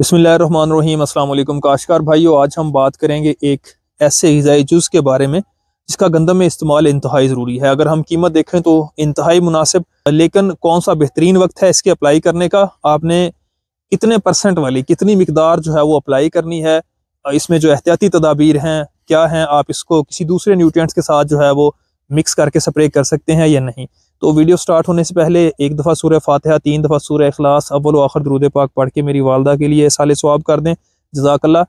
बसमीम अल्लाम काशकार भाइयों आज हम बात करेंगे एक ऐसे गज़ाई जूस के बारे में जिसका गंदम में इस्तेमाल इंतहाई ज़रूरी है अगर हम कीमत देखें तो इंतहाई मुनासिब लेकिन कौन सा बेहतरीन वक्त है इसके अप्लाई करने का आपने कितने परसेंट वाली कितनी मकदार जो है वो अप्लाई करनी है इसमें जो एहतियाती तदाबीर हैं क्या हैं आप इसको किसी दूसरे न्यूट्रिय के साथ जो है वो मिक्स करके स्प्रे कर सकते हैं या नहीं तो वीडियो स्टार्ट होने से पहले एक दफ़ा सूर्य फातहा तीन दफ़ा सूर्य अखलास अव्वल आखिर दरूद पाक पढ़ के मेरी वालदा के लिए साले स्वाब कर दें जजाकल्ला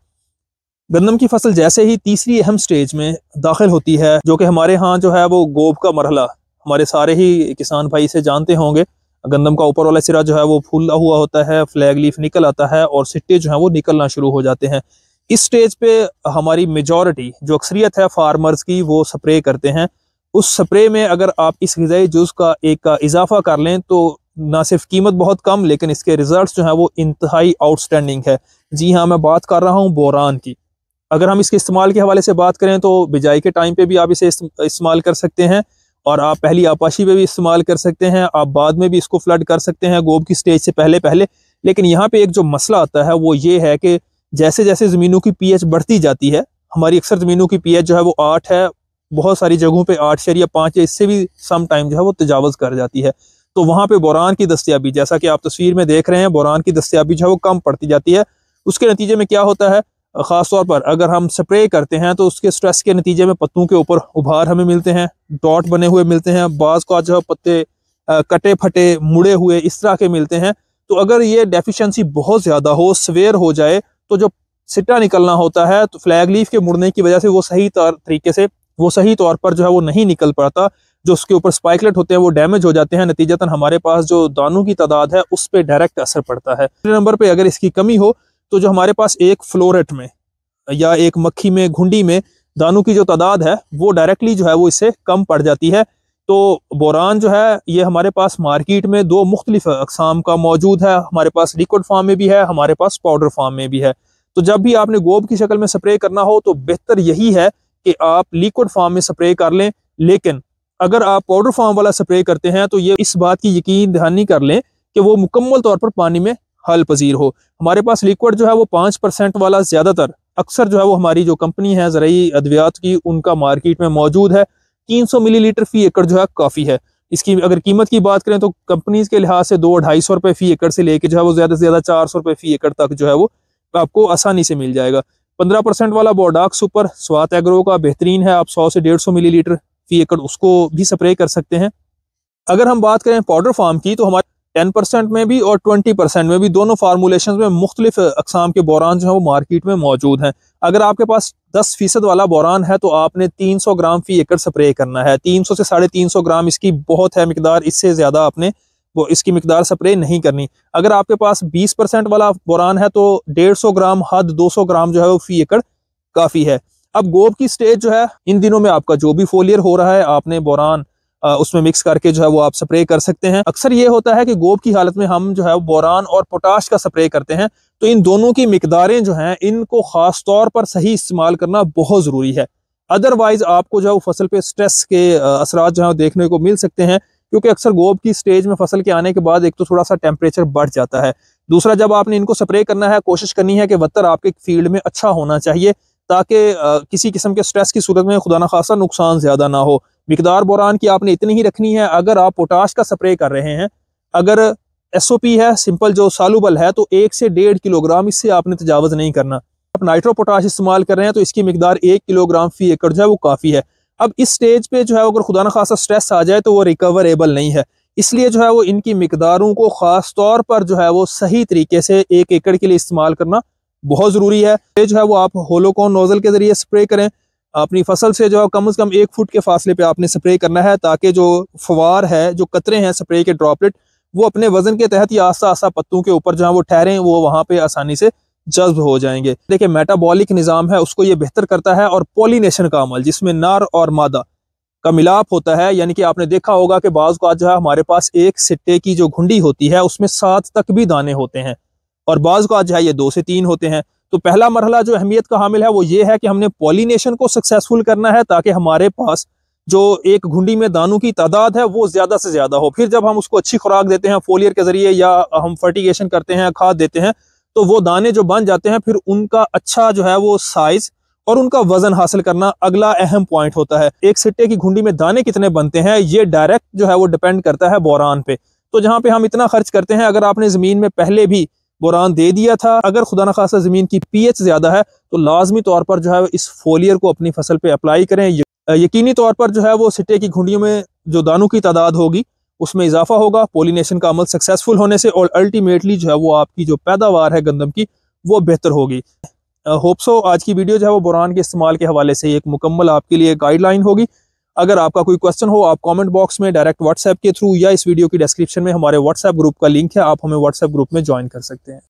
गंदम की फसल जैसे ही तीसरी अहम स्टेज में दाखिल होती है जो कि हमारे यहाँ जो है वो गोब का मरहला हमारे सारे ही किसान भाई इसे जानते होंगे गंदम का ऊपर वाला सिरा जो है वो फूला हुआ होता है फ्लैग लीफ निकल आता है और सिट्टे जो है वो निकलना शुरू हो जाते हैं इस स्टेज पे हमारी मेजॉरिटी जो अक्सरियत है फार्मर्स की वो स्प्रे करते हैं उस स्प्रे में अगर आप इस गजाई जूस का एक इजाफा कर लें तो ना सिर्फ कीमत बहुत कम लेकिन इसके रिजल्ट्स जो हैं वो इंतहाई आउटस्टैंडिंग है जी हाँ मैं बात कर रहा हूँ बोरान की अगर हम इसके इस्तेमाल के हवाले से बात करें तो बिजाई के टाइम पे भी आप इसे इस्तेमाल कर सकते हैं और आप पहली आपाशी पे भी इस्तेमाल कर सकते हैं आप बाद में भी इसको फ्लड कर सकते हैं गोब की स्टेज से पहले पहले लेकिन यहाँ पर एक जो मसला आता है वो ये है कि जैसे जैसे ज़मीनों की पी बढ़ती जाती है हमारी अक्सर ज़मीनों की पी जो है वो आठ है बहुत सारी जगहों पे आठ शेर या पाँच या इससे भी सम टाइम जो है वो तजावज़ कर जाती है तो वहाँ पे बोरान की दस्तियाबी जैसा कि आप तस्वीर में देख रहे हैं बोरान की दस्तियाबी जो है वो कम पड़ती जाती है उसके नतीजे में क्या होता है ख़ासतौर पर अगर हम स्प्रे करते हैं तो उसके स्ट्रेस के नतीजे में पत्तों के ऊपर उभार हमें मिलते हैं डॉट बने हुए मिलते हैं बाज़ का जो है पत्ते कटे फटे मुड़े हुए इस तरह के मिलते हैं तो अगर ये डेफिशिएंसी बहुत ज़्यादा हो सवेर हो जाए तो जो सिट्टा निकलना होता है तो फ्लैग लीफ के मुड़ने की वजह से वो सही तरीके से वो सही तौर पर जो है वो नहीं निकल पाता जो उसके ऊपर स्पाइकलेट होते हैं वो डैमेज हो जाते हैं नतीजतन हमारे पास जो दानों की तादाद है उस पर डायरेक्ट असर पड़ता है दूसरे नंबर पर अगर इसकी कमी हो तो जो हमारे पास एक फ्लोरेट में या एक मक्खी में घुंडी में दानों की जो तादाद है वो डायरेक्टली जो है वो इससे कम पड़ जाती है तो बोरान जो है ये हमारे पास मार्केट में दो मुख्तलिफ अकसाम का मौजूद है हमारे पास लिक्विड फार्म में भी है हमारे पास पाउडर फार्म में भी है तो जब भी आपने गोब की शक्ल में स्प्रे करना हो तो बेहतर यही है कि आप लिक्विड फॉर्म में स्प्रे कर लें लेकिन अगर आप पाउडर फॉर्म वाला स्प्रे करते हैं तो ये इस बात की यकीन दहानी कर लें कि वो मुकम्मल तौर पर पानी में हल पजीर हो हमारे पास लिक्विड जो है वो पाँच परसेंट वाला ज़्यादातर अक्सर जो है वो हमारी जो कंपनी है ज़रूरी अद्वियात की उनका मार्केट में मौजूद है तीन सौ मिलीलीटर फ़ी एकड़ जो है काफ़ी है इसकी अगर कीमत की बात करें तो कंपनीज़ के लिहाज से दो ढाई सौ रुपये फ़ी एकड़ से लेके जो है वो ज़्यादा से ज़्यादा चार सौ रुपये फ़ी एकड़ तक जो है वो आपको आसानी से मिल जाएगा पंद्रह परसेंट वाला बोडाक सुपर स्वात एग्रो का बेहतरीन है आप सौ से डेढ़ सौ मिली लीटर फी एकड़ उसको भी स्प्रे कर सकते हैं अगर हम बात करें पाउडर फार्म की तो हमारे टेन परसेंट में भी और ट्वेंटी परसेंट में भी दोनों फार्मूलेशन में मुख्तलिफ अकसाम के बोरान जो है वो मार्केट में मौजूद हैं अगर आपके पास दस फीसद वाला बोरान है तो आपने तीन सौ ग्राम फी एकड़ स्प्रे करना है तीन सौ से साढ़े तीन सौ ग्राम इसकी बहुत है मकदार इससे ज़्यादा आपने आपको इसकी मकदार स्प्रे नहीं करनी अगर आपके पास 20 परसेंट वाला बोरान है तो 150 ग्राम हद 200 ग्राम जो है वो फी एकड़ काफ़ी है अब गोब की स्टेज जो है इन दिनों में आपका जो भी फोलियर हो रहा है आपने बोरान उसमें मिक्स करके जो है वो आप स्प्रे कर सकते हैं अक्सर ये होता है कि गोब की हालत में हम जो है बोरान और पोटाश का स्प्रे करते हैं तो इन दोनों की मकदारें जो हैं इनको ख़ास तौर पर सही इस्तेमाल करना बहुत ज़रूरी है अदरवाइज़ आपको जो है वो फसल पे स्ट्रेस के असरा जो है देखने को मिल सकते हैं क्योंकि अक्सर गोब की स्टेज में फसल के आने के बाद एक तो थोड़ा सा टेम्परेचर बढ़ जाता है दूसरा जब आपने इनको स्प्रे करना है कोशिश करनी है कि वत्तर आपके फील्ड में अच्छा होना चाहिए ताकि किसी किस्म के स्ट्रेस की सूरत में खुदा न खासा नुकसान ज़्यादा ना हो मकदार बोरान की आपने इतनी ही रखनी है अगर आप पोटाश का स्प्रे कर रहे हैं अगर एस ओ पी है सिंपल जो सालूबल है तो एक से डेढ़ किलोग्राम इससे आपने तजावज़ नहीं करना आप नाइट्रो पोटाश इस्तेमाल कर रहे हैं तो इसकी मकदार एक किलोग्राम फी एकड़ जो है वो काफ़ी है अब इस स्टेज पे जो है अगर खुदा न खासा स्ट्रेस आ जाए तो वो रिकवरेबल नहीं है इसलिए जो है वो इनकी मकदारों को ख़ास तौर पर जो है वो सही तरीके से एक एकड़ के लिए इस्तेमाल करना बहुत ज़रूरी है ये जो है वो आप होलोकॉन नोज़ल के ज़रिए स्प्रे करें अपनी फसल से जो है कम अज कम एक फुट के फासले पर आपने स्प्रे करना है ताकि जो फवार है जो कतरे हैं स्प्रे के ड्रॉपलेट वो अपने वजन के तहत ही आस्ता आस्ता पत्तों के ऊपर जो है वो ठहरें वो वहाँ पर आसानी से जज्ब हो जाएंगे देखिए मेटाबॉलिक निज़ाम है उसको ये बेहतर करता है और पोलिनेशन का अमल जिसमें नर और मादा का मिलाप होता है यानी कि आपने देखा होगा कि बाज़ को आज है हमारे पास एक सिट्टे की जो घुंडी होती है उसमें सात तक भी दाने होते हैं और बाज़ का जो है ये दो से तीन होते हैं तो पहला मरहला जो अहमियत का हामिल है वो ये है कि हमने पॉलिनेशन को सक्सेसफुल करना है ताकि हमारे पास जो एक घुंडी में दानों की तादाद है वो ज़्यादा से ज़्यादा हो फिर जब हम उसको अच्छी खुराक देते हैं फोलियर के ज़रिए या हम फर्टिगेशन करते हैं खाद देते हैं तो वो दाने जो बन जाते हैं फिर उनका अच्छा जो है वो साइज और उनका वजन हासिल करना अगला अहम पॉइंट होता है एक सिट्टे की घुंडी में दाने कितने बनते हैं ये डायरेक्ट जो है वो डिपेंड करता है बोरान पे तो जहाँ पे हम इतना खर्च करते हैं अगर आपने ज़मीन में पहले भी बोरान दे दिया था अगर खुदा न खासा ज़मीन की पीएच ज़्यादा है तो लाजमी तौर पर जो है इस फोलियर को अपनी फसल पर अप्लाई करें यकीनी तौर पर जो है वो सिट्टे की घुंडियों में जो दानों की तादाद होगी उसमें इजाफा होगा पोलिनेशन का अमल सक्सेसफुल होने से और अल्टीमेटली जो है वो आपकी जो पैदावार है गंदम की वो बेहतर होगी होप्सो आज की वीडियो जो है वो बुरान के इस्तेमाल के हवाले से एक मुकम्मल आपके लिए गाइडलाइन होगी अगर आपका कोई क्वेश्चन हो आप कमेंट बॉक्स में डायरेक्ट व्हाट्सएप के थ्रू या इस वीडियो की डिस्क्रिप्शन में हमारे व्हाट्सएप ग्रुप का लिंक है आप हमें व्हाट्सएप ग्रुप में ज्वाइन कर सकते हैं